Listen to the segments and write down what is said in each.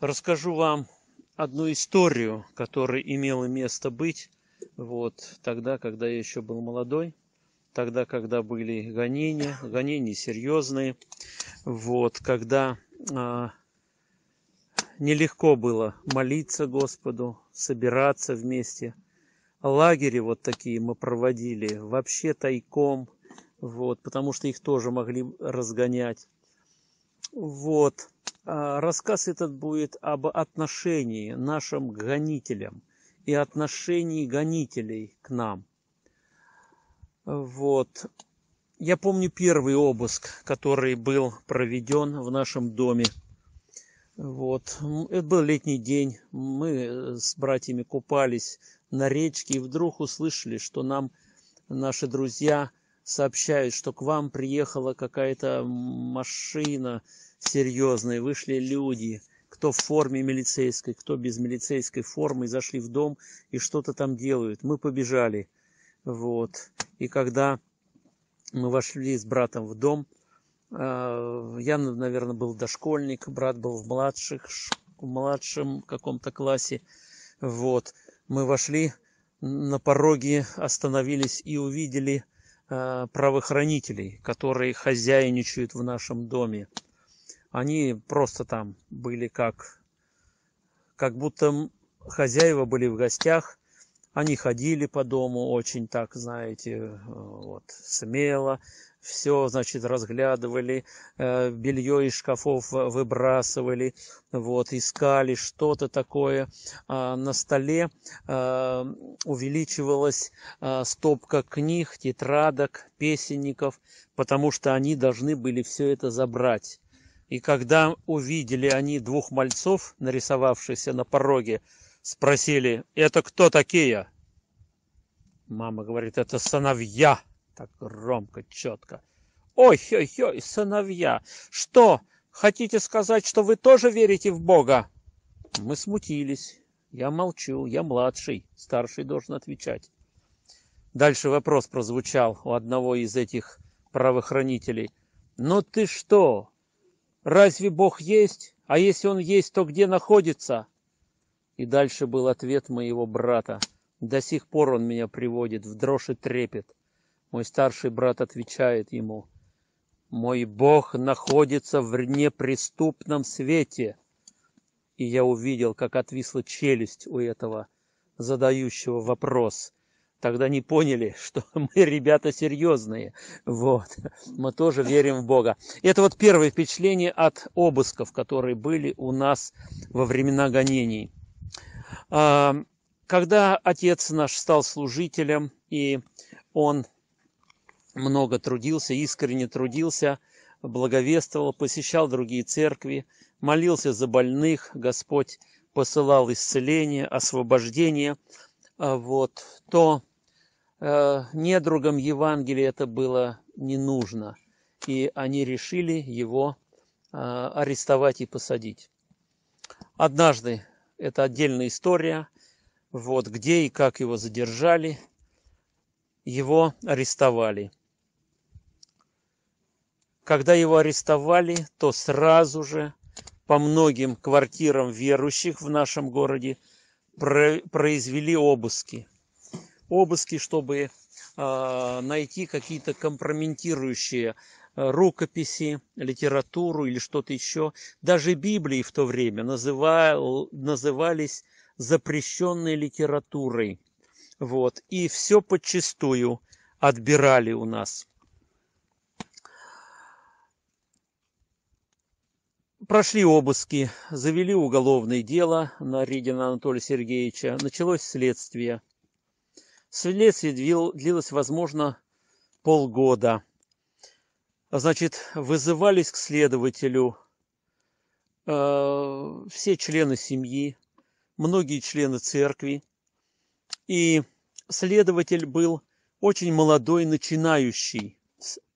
расскажу вам одну историю, которая имела место быть вот тогда, когда я еще был молодой, тогда, когда были гонения, гонения серьезные, вот, когда а, нелегко было молиться Господу, собираться вместе. Лагеря вот такие мы проводили вообще тайком, вот, потому что их тоже могли разгонять. Вот. А, рассказ этот будет об отношении нашим гонителям и отношении гонителей к нам. Вот. Я помню первый обыск, который был проведен в нашем доме. Вот. Это был летний день. Мы с братьями купались на речке и вдруг услышали, что нам наши друзья сообщают, что к вам приехала какая-то машина серьезные, вышли люди, кто в форме милицейской, кто без милицейской формы, и зашли в дом и что-то там делают. Мы побежали. Вот. И когда мы вошли с братом в дом, э, я, наверное, был дошкольник, брат был в, младших, в младшем каком-то классе. Вот. Мы вошли, на пороге остановились и увидели э, правоохранителей, которые хозяйничают в нашем доме. Они просто там были как, как будто хозяева были в гостях. Они ходили по дому очень так, знаете, э, вот, смело. Все, значит, разглядывали, э, белье из шкафов выбрасывали, вот, искали что-то такое. А на столе э, увеличивалась стопка книг, тетрадок, песенников, потому что они должны были все это забрать. И когда увидели они двух мальцов, нарисовавшихся на пороге, спросили, это кто такие? Мама говорит, это сыновья. Так громко, четко. Ой-ой-ой, сыновья, что, хотите сказать, что вы тоже верите в Бога? Мы смутились. Я молчу, я младший, старший должен отвечать. Дальше вопрос прозвучал у одного из этих правоохранителей. «Ну ты что, Разве Бог есть? А если Он есть, то где находится? И дальше был ответ моего брата. До сих пор он меня приводит в дрожь и трепет. Мой старший брат отвечает ему, «Мой Бог находится в неприступном свете». И я увидел, как отвисла челюсть у этого задающего вопрос – тогда не поняли, что мы ребята серьезные. Вот. Мы тоже верим в Бога. Это вот первое впечатление от обысков, которые были у нас во времена гонений. А, когда отец наш стал служителем, и он много трудился, искренне трудился, благовествовал, посещал другие церкви, молился за больных, Господь посылал исцеление, освобождение, а вот, то э, недругам Евангелия это было не нужно, и они решили его э, арестовать и посадить. Однажды, это отдельная история, вот где и как его задержали, его арестовали. Когда его арестовали, то сразу же по многим квартирам верующих в нашем городе произвели обыски – обыски, чтобы а, найти какие-то компрометирующие а, рукописи, литературу или что-то еще. Даже Библии в то время называл, назывались запрещенной литературой. Вот. И все подчистую отбирали у нас. Прошли обыски, завели уголовное дело на Ридина Анатолия Сергеевича, началось следствие – Следствие длилось, возможно, полгода. Значит, вызывались к следователю э, все члены семьи, многие члены церкви. И следователь был очень молодой, начинающий,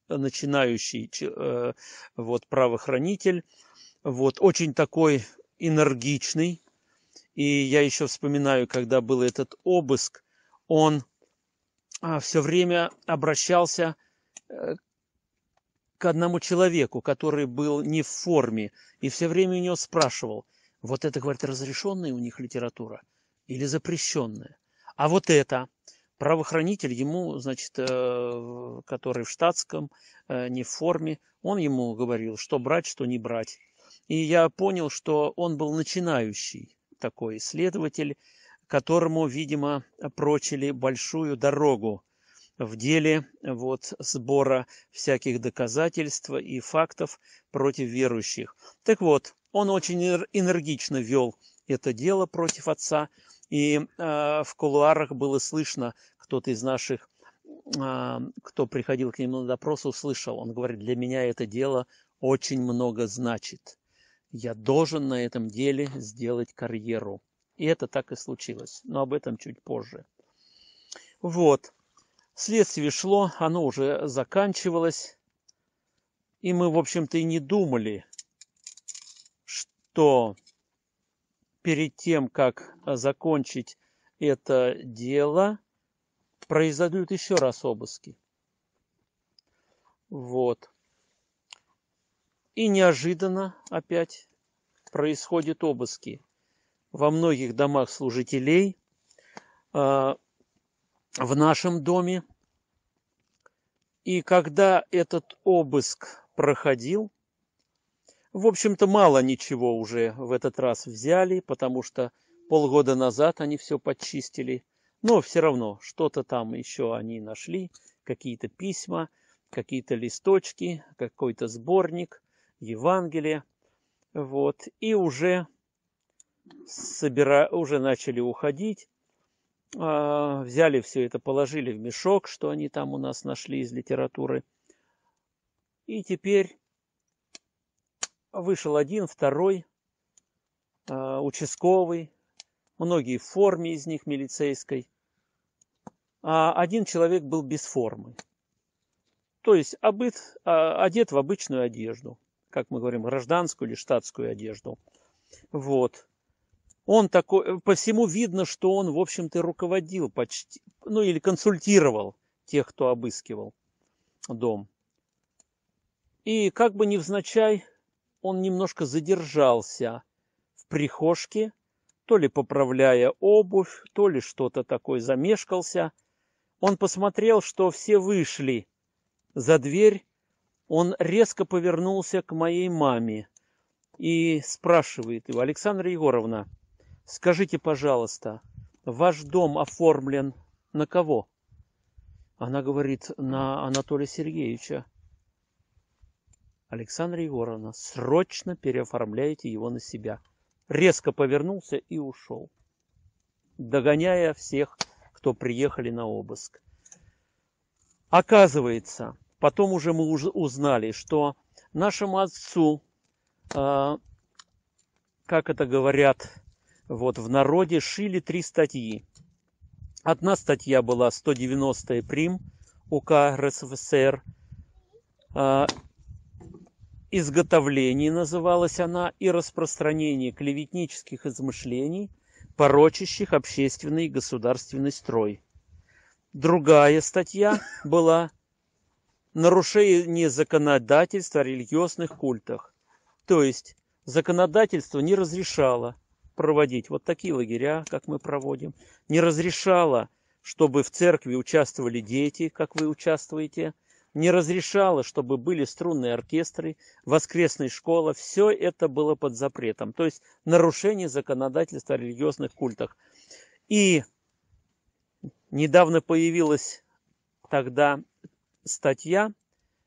начинающий э, вот, правоохранитель, вот, очень такой энергичный. И я еще вспоминаю, когда был этот обыск, он а, все время обращался э, к одному человеку, который был не в форме, и все время у него спрашивал, вот это, говорит, разрешенная у них литература или запрещенная? А вот это правоохранитель ему, значит, э, который в штатском, э, не в форме, он ему говорил, что брать, что не брать. И я понял, что он был начинающий такой исследователь которому, видимо, прочили большую дорогу в деле вот, сбора всяких доказательств и фактов против верующих. Так вот, он очень энергично вел это дело против отца, и э, в кулуарах было слышно, кто-то из наших, э, кто приходил к нему на допрос, услышал. Он говорит, для меня это дело очень много значит. Я должен на этом деле сделать карьеру. И это так и случилось, но об этом чуть позже. Вот. Следствие шло, оно уже заканчивалось. И мы, в общем-то, и не думали, что перед тем, как закончить это дело, произойдут еще раз обыски. Вот. И неожиданно опять происходят обыски во многих домах служителей, э, в нашем доме. И когда этот обыск проходил, в общем-то, мало ничего уже в этот раз взяли, потому что полгода назад они все подчистили. Но все равно что-то там еще они нашли, какие-то письма, какие-то листочки, какой-то сборник, Евангелие. Вот. И уже собира... уже начали уходить. А, взяли все это, положили в мешок, что они там у нас нашли из литературы. И теперь вышел один, второй, а, участковый, многие в форме из них милицейской. А один человек был без формы. То есть обыт, а, одет в обычную одежду, как мы говорим, гражданскую или штатскую одежду. Вот он такой, э, по всему видно, что он, в общем-то, руководил почти, ну или консультировал тех, кто обыскивал дом. И как бы невзначай, он немножко задержался в прихожке, то ли поправляя обувь, то ли что-то такое замешкался. Он посмотрел, что все вышли за дверь. Он резко повернулся к моей маме и спрашивает его, Александра Егоровна, Скажите, пожалуйста, ваш дом оформлен на кого? Она говорит, на Анатолия Сергеевича. Александра Егоровна, срочно переоформляйте его на себя. Резко повернулся и ушел, догоняя всех, кто приехали на обыск. Оказывается, потом уже мы узнали, что нашему отцу, а, как это говорят, вот в народе шили три статьи. Одна статья была 190 прим УК РСФСР. А, Изготовление называлась она и распространение клеветнических измышлений, порочащих общественный и государственный строй. Другая статья была нарушение законодательства о религиозных культах. То есть законодательство не разрешало проводить вот такие лагеря, как мы проводим, не разрешала, чтобы в церкви участвовали дети, как вы участвуете, не разрешала, чтобы были струнные оркестры, воскресная школа. Все это было под запретом. То есть нарушение законодательства о религиозных культах. И недавно появилась тогда статья,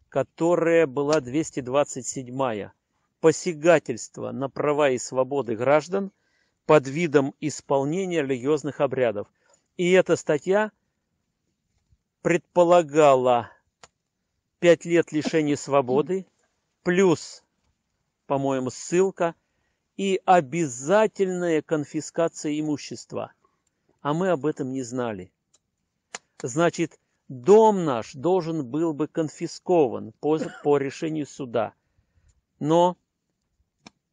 которая была 227 -я. «Посягательство на права и свободы граждан – под видом исполнения религиозных обрядов. И эта статья предполагала 5 лет лишения свободы, плюс, по-моему, ссылка и обязательная конфискация имущества. А мы об этом не знали. Значит, дом наш должен был бы конфискован по, по решению суда. Но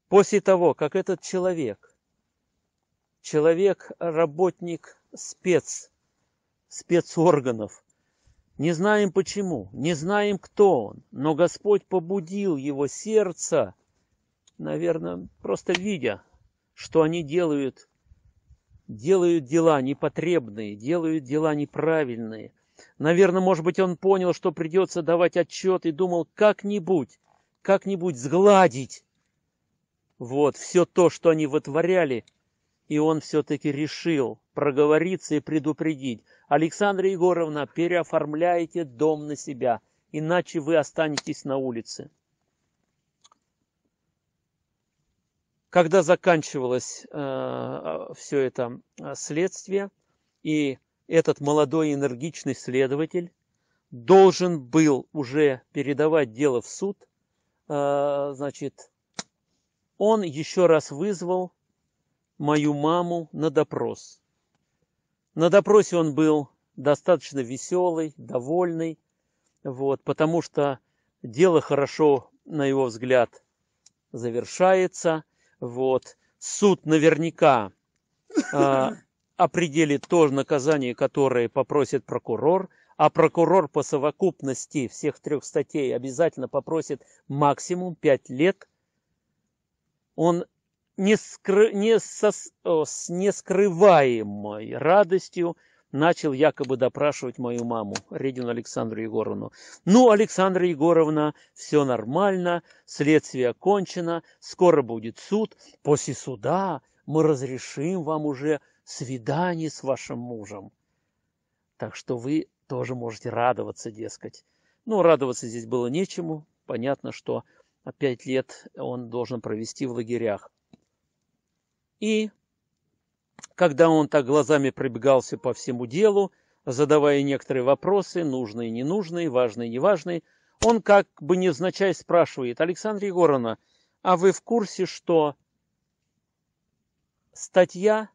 после того, как этот человек человек, работник спец, спецорганов. Не знаем почему, не знаем, кто он, но Господь побудил его сердце, наверное, просто видя, что они делают, делают дела непотребные, делают дела неправильные. Наверное, может быть, он понял, что придется давать отчет и думал как-нибудь, как-нибудь сгладить вот все то, что они вытворяли – и он все-таки решил проговориться и предупредить. Александра Егоровна, переоформляйте дом на себя, иначе вы останетесь на улице. Когда заканчивалось э, э все это э, следствие, и этот молодой энергичный следователь должен был уже передавать дело в суд, э, значит, он еще раз вызвал мою маму на допрос. На допросе он был достаточно веселый, довольный, вот, потому что дело хорошо, на его взгляд, завершается. Вот. Суд наверняка э, определит то же наказание, которое попросит прокурор, а прокурор по совокупности всех трех статей обязательно попросит максимум пять лет. Он не скры, не со, с нескрываемой радостью начал якобы допрашивать мою маму, Редину Александру Егоровну. Ну, Александра Егоровна, все нормально, следствие окончено, скоро будет суд. После суда мы разрешим вам уже свидание с вашим мужем. Так что вы тоже можете радоваться, дескать. Ну, радоваться здесь было нечему. Понятно, что пять лет он должен провести в лагерях. И когда он так глазами пробегался по всему делу, задавая некоторые вопросы, нужные, ненужные, важные, неважные, он как бы невзначай спрашивает, Александра Егоровна, а вы в курсе, что статья,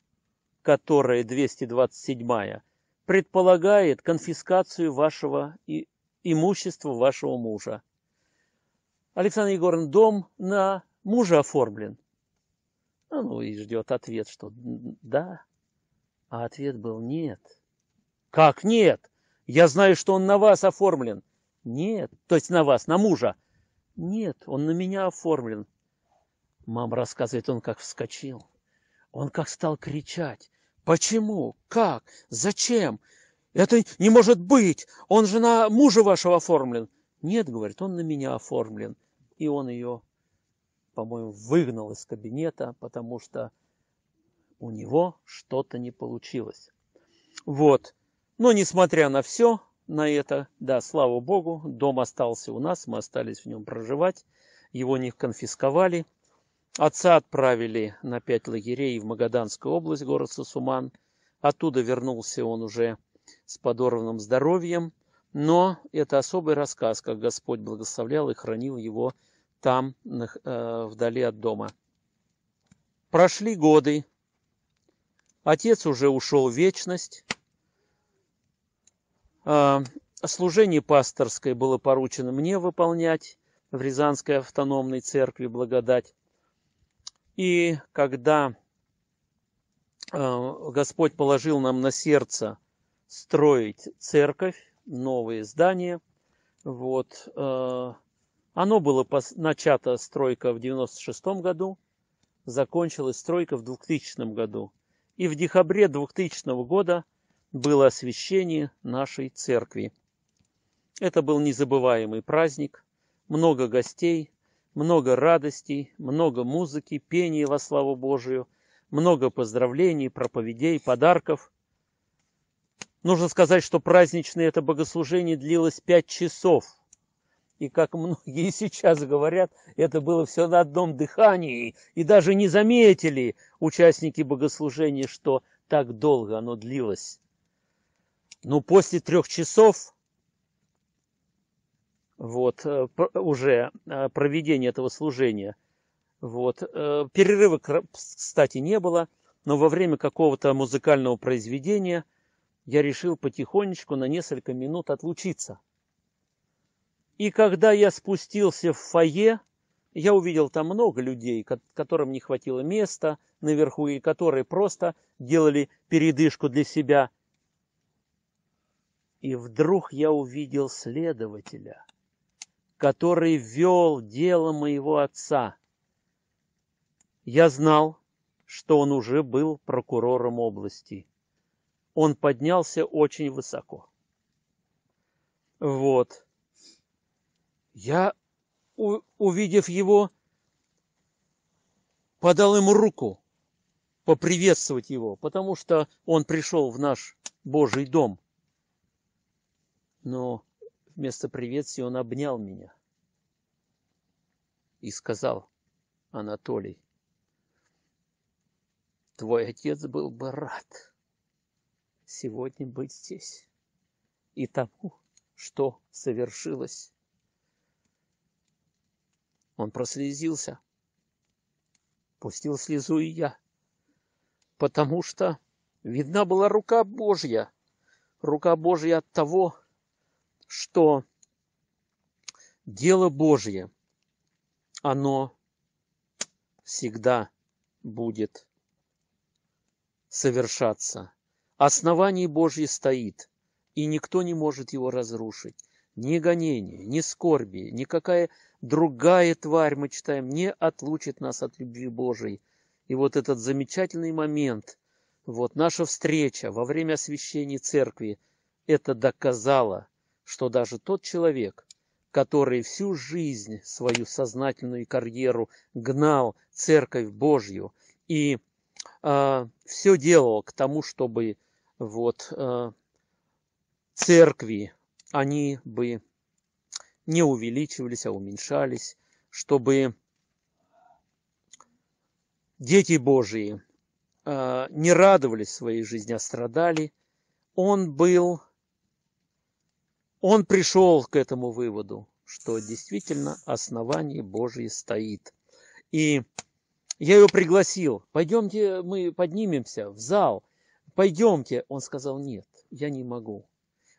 которая 227 предполагает конфискацию вашего и имущества вашего мужа. Александр Егоровна, дом на мужа оформлен. А, ну, и ждет ответ, что да. А ответ был нет. Как нет? Я знаю, что он на вас оформлен. Нет, то есть на вас, на мужа. Нет, он на меня оформлен. Мама рассказывает, он как вскочил. Он как стал кричать. Почему? Как? Зачем? Это не может быть! Он же на мужа вашего оформлен. Нет, говорит, он на меня оформлен. И он ее по-моему, выгнал из кабинета, потому что у него что-то не получилось. Вот. Но несмотря на все, на это, да, слава богу, дом остался у нас, мы остались в нем проживать, его не конфисковали. Отца отправили на пять лагерей в Магаданскую область, город Сусуман. Оттуда вернулся он уже с подорванным здоровьем, но это особый рассказ, как Господь благословлял и хранил его там, э, вдали от дома. Прошли годы. Отец уже ушел в вечность. А, служение пасторское было поручено мне выполнять в Рязанской автономной церкви «Благодать». И когда а, Господь положил нам на сердце строить церковь, новые здания, вот, а, оно было начато стройка в 96 году, закончилась стройка в 2000 году. И в декабре 2000 года было освящение нашей церкви. Это был незабываемый праздник, много гостей, много радостей, много музыки, пения во славу Божию, много поздравлений, проповедей, подарков. Нужно сказать, что праздничное это богослужение длилось пять часов – и, как многие сейчас говорят, это было все на одном дыхании. И даже не заметили участники богослужения, что так долго оно длилось. Но ну, после трех часов вот, э, уже э, проведения этого служения, вот, э, перерыва, кстати, не было, но во время какого-то музыкального произведения я решил потихонечку на несколько минут отлучиться – и когда я спустился в фойе, я увидел там много людей, которым не хватило места наверху, и которые просто делали передышку для себя. И вдруг я увидел следователя, который вел дело моего отца. Я знал, что он уже был прокурором области. Он поднялся очень высоко. Вот. Я, увидев его, подал ему руку поприветствовать его, потому что он пришел в наш Божий дом. Но вместо приветствия он обнял меня и сказал, Анатолий, твой отец был бы рад сегодня быть здесь и тому, что совершилось он прослезился. Пустил слезу и я, потому что видна была рука Божья, рука Божья от того, что дело Божье, оно всегда будет совершаться. Основание Божье стоит, и никто не может его разрушить ни гонение, ни скорби, никакая другая тварь, мы читаем, не отлучит нас от любви Божией. И вот этот замечательный момент, вот наша встреча во время освящения церкви, это доказало, что даже тот человек, который всю жизнь, свою сознательную карьеру гнал церковь Божью и э, а, все делал к тому, чтобы вот э, церкви они бы не увеличивались, а уменьшались, чтобы дети Божии а, не радовались своей жизни, а страдали. Он был, он пришел к этому выводу, что действительно основание Божие стоит. И я его пригласил, пойдемте мы поднимемся в зал, пойдемте. Он сказал, нет, я не могу.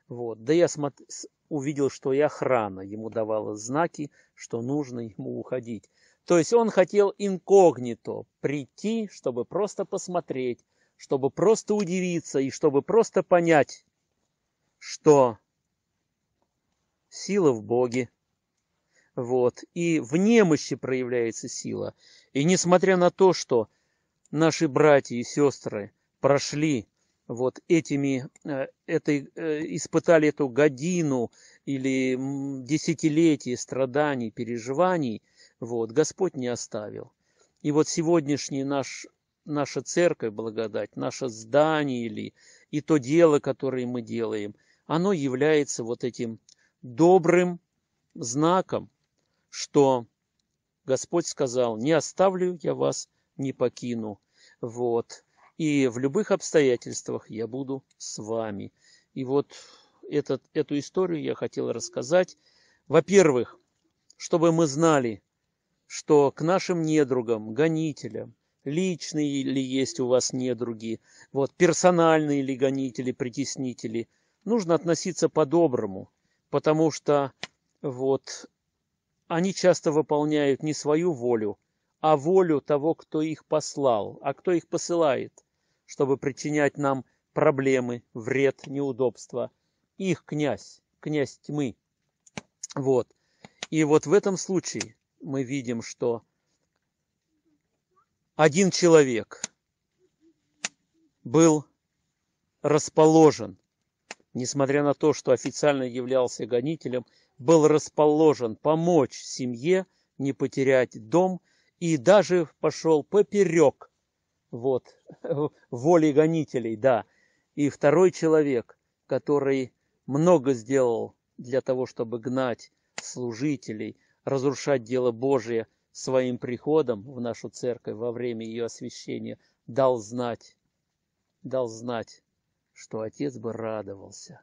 Вот. Да я смотр... увидел, что и охрана ему давала знаки, что нужно ему уходить. То есть он хотел инкогнито прийти, чтобы просто посмотреть, чтобы просто удивиться и чтобы просто понять, что сила в Боге. Вот. И в немощи проявляется сила. И несмотря на то, что наши братья и сестры прошли вот этими, э, этой, э, испытали эту годину или десятилетие страданий, переживаний, вот, Господь не оставил. И вот сегодняшний наш, наша церковь, благодать, наше здание или и то дело, которое мы делаем, оно является вот этим добрым знаком, что Господь сказал, не оставлю я вас, не покину. Вот и в любых обстоятельствах я буду с вами. И вот этот, эту историю я хотел рассказать. Во-первых, чтобы мы знали, что к нашим недругам, гонителям, личные ли есть у вас недруги, вот, персональные ли гонители, притеснители, нужно относиться по-доброму, потому что вот, они часто выполняют не свою волю, а волю того, кто их послал, а кто их посылает – чтобы причинять нам проблемы, вред, неудобства. Их князь, князь тьмы. Вот. И вот в этом случае мы видим, что один человек был расположен, несмотря на то, что официально являлся гонителем, был расположен помочь семье не потерять дом и даже пошел поперек вот, волей гонителей, да. И второй человек, который много сделал для того, чтобы гнать служителей, разрушать дело Божие своим приходом в нашу церковь во время ее освящения, дал знать, дал знать, что Отец бы радовался.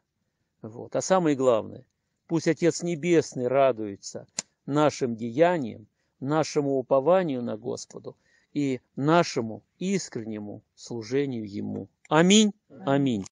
Вот. А самое главное, пусть Отец Небесный радуется нашим деяниям, нашему упованию на Господу – и нашему искреннему служению Ему. Аминь. Аминь.